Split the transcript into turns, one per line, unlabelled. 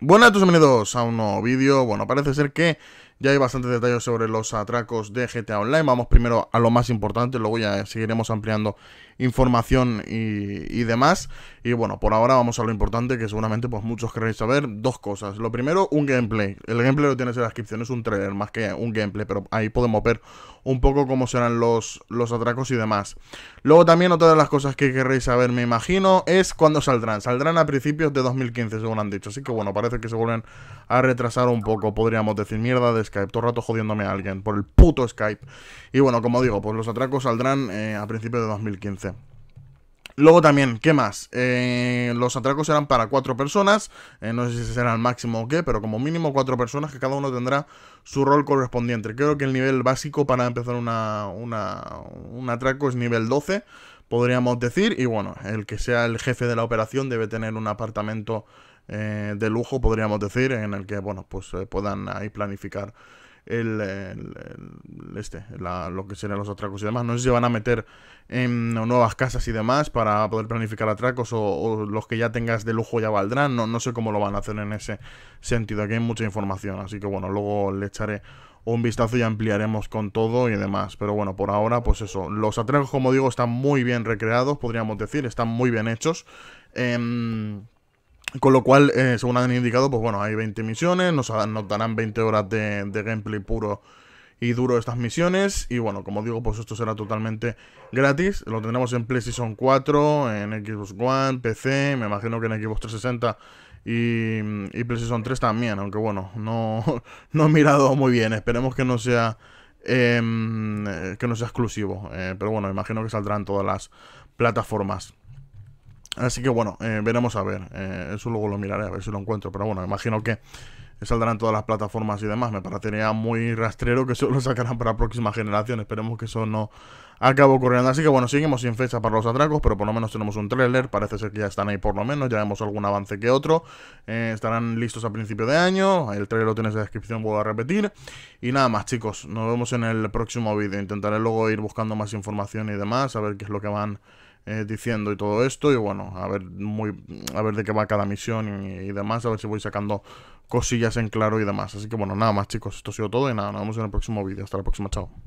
Buenas a todos, bienvenidos a un nuevo vídeo. Bueno, parece ser que ya hay bastantes detalles sobre los atracos de GTA Online. Vamos primero a lo más importante, luego ya seguiremos ampliando información y, demás. Y bueno, por ahora vamos a lo importante que seguramente pues muchos querréis saber. Dos cosas. Lo primero, un gameplay. El gameplay lo tienes en la descripción, es un trailer más que un gameplay, pero ahí podemos ver un poco cómo serán los, los atracos y demás. Luego también otra de las cosas que querréis saber, me imagino, es cuándo saldrán. Saldrán a principios de 2015, según han dicho. Así que bueno, parece que se vuelven a retrasar un poco, podríamos decir. Mierda de Skype, todo el rato jodiéndome a alguien por el puto Skype. Y bueno, como digo, pues los atracos saldrán eh, a principios de 2015. Luego también, ¿qué más? Eh, los atracos serán para cuatro personas. Eh, no sé si será el máximo o qué, pero como mínimo cuatro personas que cada uno tendrá su rol correspondiente. Creo que el nivel básico para empezar una, un atraco es nivel 12, podríamos decir. Y bueno, el que sea el jefe de la operación debe tener un apartamento eh, de lujo, podríamos decir, en el que, bueno, pues puedan ahí planificar. El, este, lo que serán los atracos y demás. No sé si van a meter en nuevas casas y demás para poder planificar atracos o, los que ya tengas de lujo ya valdrán. No, no sé cómo lo van a hacer en ese sentido. Aquí hay mucha información, así que bueno, luego le echaré un vistazo y ampliaremos con todo y demás. Pero bueno, por ahora, pues eso. Los atracos, como digo, están muy bien recreados, podríamos decir, están muy bien hechos. Em, con lo cual, eh, según han indicado, pues bueno, hay 20 misiones, nos, nos darán 20 horas de, de gameplay puro y duro estas misiones. Y bueno, como digo, pues esto será totalmente gratis. Lo tendremos en PlayStation 4, en Xbox One, PC, me imagino que en Xbox 360 y, y PlayStation 3 también. Aunque bueno, no, no he mirado muy bien. Esperemos que no sea... Em, que no sea exclusivo. Eh, pero bueno, imagino que saldrán todas las plataformas. Así que bueno, eh, veremos a ver. Eh, eso luego lo miraré a ver si lo encuentro. Pero bueno, imagino que saldrán todas las plataformas y demás. Me parecería muy rastrero que solo sacaran para próxima generación. Esperemos que eso no acabe ocurriendo. Así que bueno, seguimos sin fecha para los atracos, pero por lo menos tenemos un trailer, Parece ser que ya están ahí por lo menos. Ya vemos algún avance que otro. Eh, estarán listos a principio de año. El trailer lo tienes en la descripción, vuelvo a repetir. Y nada más, chicos. Nos vemos en el próximo vídeo. Intentaré luego ir buscando más información y demás, a ver qué es lo que van eh, diciendo y todo esto. Y bueno, a ver, muy, a ver de qué va cada misión y, demás, a ver si voy sacando cosillas en claro y demás. Así que bueno, nada más chicos, esto ha sido todo y nada, nos vemos en el próximo vídeo. Hasta la próxima, chao.